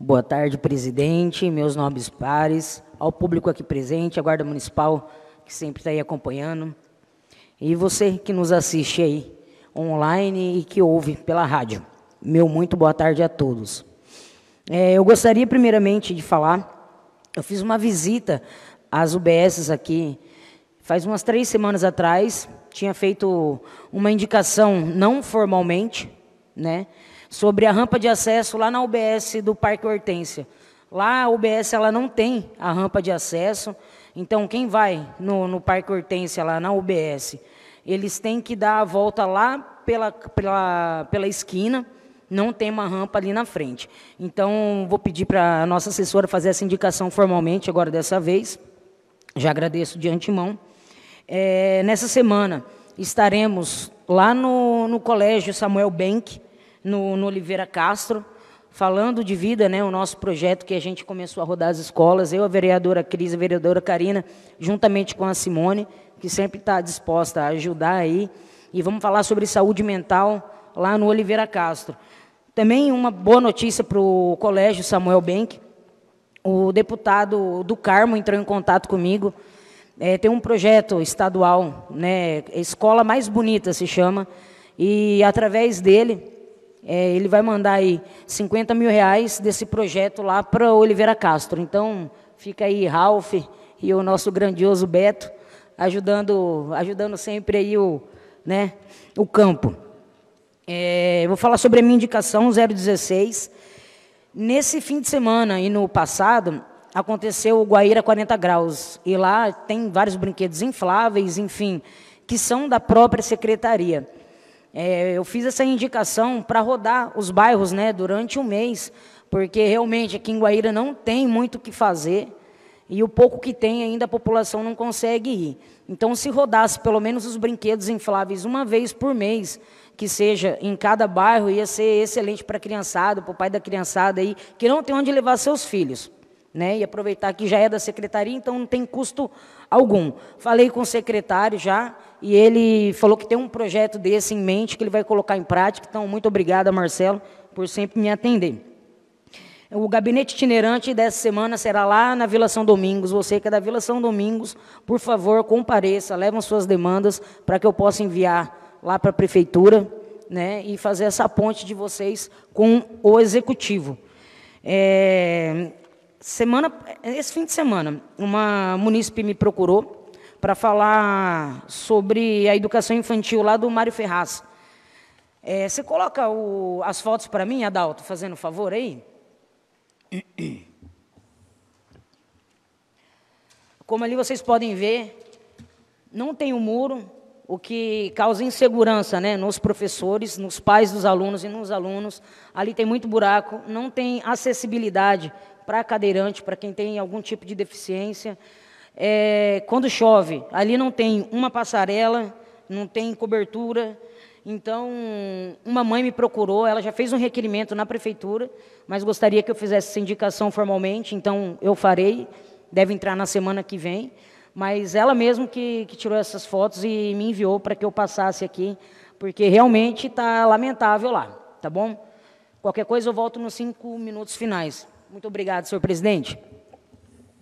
Boa tarde, presidente, meus nobres pares, ao público aqui presente, à Guarda Municipal, que sempre está aí acompanhando, e você que nos assiste aí online e que ouve pela rádio. Meu muito boa tarde a todos. É, eu gostaria, primeiramente, de falar, eu fiz uma visita às UBSs aqui, faz umas três semanas atrás, tinha feito uma indicação, não formalmente, né? sobre a rampa de acesso lá na UBS do Parque Hortência. Lá a UBS ela não tem a rampa de acesso, então quem vai no, no Parque Hortência, lá na UBS, eles têm que dar a volta lá pela, pela, pela esquina, não tem uma rampa ali na frente. Então, vou pedir para a nossa assessora fazer essa indicação formalmente, agora dessa vez. Já agradeço de antemão. É, nessa semana, estaremos lá no, no Colégio Samuel Bank, no, no Oliveira Castro, falando de vida, né, o nosso projeto que a gente começou a rodar as escolas, eu, a vereadora Cris, a vereadora Karina, juntamente com a Simone, que sempre está disposta a ajudar aí, e vamos falar sobre saúde mental lá no Oliveira Castro. Também uma boa notícia para o Colégio Samuel Benck. o deputado do Carmo entrou em contato comigo, é, tem um projeto estadual, né, Escola Mais Bonita se chama, e através dele é, ele vai mandar aí 50 mil reais desse projeto lá para Oliveira Castro. Então, fica aí Ralph e o nosso grandioso Beto ajudando, ajudando sempre aí o, né, o campo. É, vou falar sobre a minha indicação 016. Nesse fim de semana e no passado, aconteceu o Guaíra 40 Graus. E lá tem vários brinquedos infláveis, enfim, que são da própria secretaria. É, eu fiz essa indicação para rodar os bairros né, durante um mês, porque realmente aqui em Guaíra não tem muito o que fazer e o pouco que tem ainda a população não consegue ir. Então, se rodasse pelo menos os brinquedos infláveis uma vez por mês, que seja em cada bairro, ia ser excelente para a criançada, para o pai da criançada aí, que não tem onde levar seus filhos. Né, e aproveitar que já é da secretaria, então não tem custo algum. Falei com o secretário já, e ele falou que tem um projeto desse em mente que ele vai colocar em prática. Então, muito obrigado, Marcelo, por sempre me atender. O gabinete itinerante dessa semana será lá na Vila São Domingos. Você que é da Vila São Domingos, por favor, compareça, levam suas demandas para que eu possa enviar lá para a prefeitura, né, e fazer essa ponte de vocês com o executivo. É, semana, esse fim de semana, uma munícipe me procurou para falar sobre a educação infantil lá do Mário Ferraz. É, você coloca o, as fotos para mim, Adalto, fazendo favor aí? Como ali vocês podem ver, não tem um muro, o que causa insegurança né, nos professores, nos pais dos alunos e nos alunos. Ali tem muito buraco, não tem acessibilidade para cadeirante, para quem tem algum tipo de deficiência é, quando chove, ali não tem uma passarela, não tem cobertura. Então, uma mãe me procurou, ela já fez um requerimento na prefeitura, mas gostaria que eu fizesse essa indicação formalmente, então eu farei, deve entrar na semana que vem. Mas ela mesmo que, que tirou essas fotos e me enviou para que eu passasse aqui, porque realmente está lamentável lá, tá bom? Qualquer coisa eu volto nos cinco minutos finais. Muito obrigado, senhor presidente.